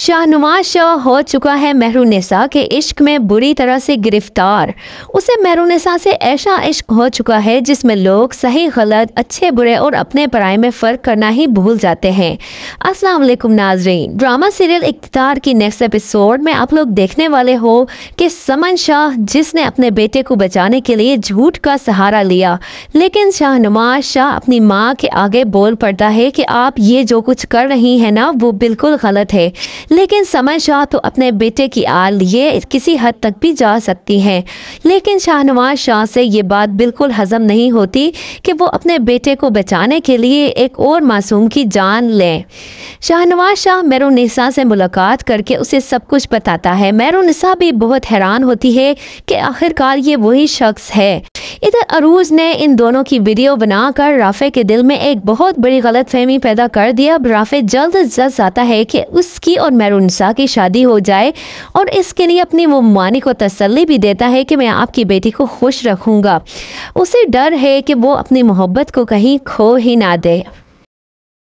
शाहनवाज शाह हो चुका है महरूनिसा के इश्क में बुरी तरह से गिरफ्तार उसे महरूनिसा से ऐसा इश्क हो चुका है जिसमें लोग सही गलत अच्छे बुरे और अपने पराए में फ़र्क करना ही भूल जाते हैं अस्सलाम वालेकुम नाजरीन ड्रामा सीरियल इकतदार की नेक्स्ट एपिसोड में आप लोग देखने वाले हो कि समन शाह जिसने अपने बेटे को बचाने के लिए झूठ का सहारा लिया लेकिन शाहनवाज शाह अपनी माँ के आगे बोल पड़ता है कि आप ये जो कुछ कर रही हैं ना वो बिल्कुल गलत है लेकिन समय शाह तो अपने बेटे की आल लिए किसी हद तक भी जा सकती हैं लेकिन शाहनवाज शाह से ये बात बिल्कुल हजम नहीं होती कि वो अपने बेटे को बचाने के लिए एक और मासूम की जान लें शाहनवाज शाह मैरोनिसा से मुलाकात करके उसे सब कुछ बताता है मैरोनिसा भी बहुत हैरान होती है कि आखिरकार ये वही शख्स है इधर अरूज ने इन दोनों की वीडियो बनाकर राफे के दिल में एक बहुत बड़ी गलत फहमी पैदा कर दिया अब राफे जल्द अज जल्द चाहता है कि उसकी और मैरूनसा की शादी हो जाए और इसके लिए अपनी वो मानी को तसल्ली भी देता है कि मैं आपकी बेटी को खुश रखूँगा उसे डर है कि वो अपनी मोहब्बत को कहीं खो ही ना दे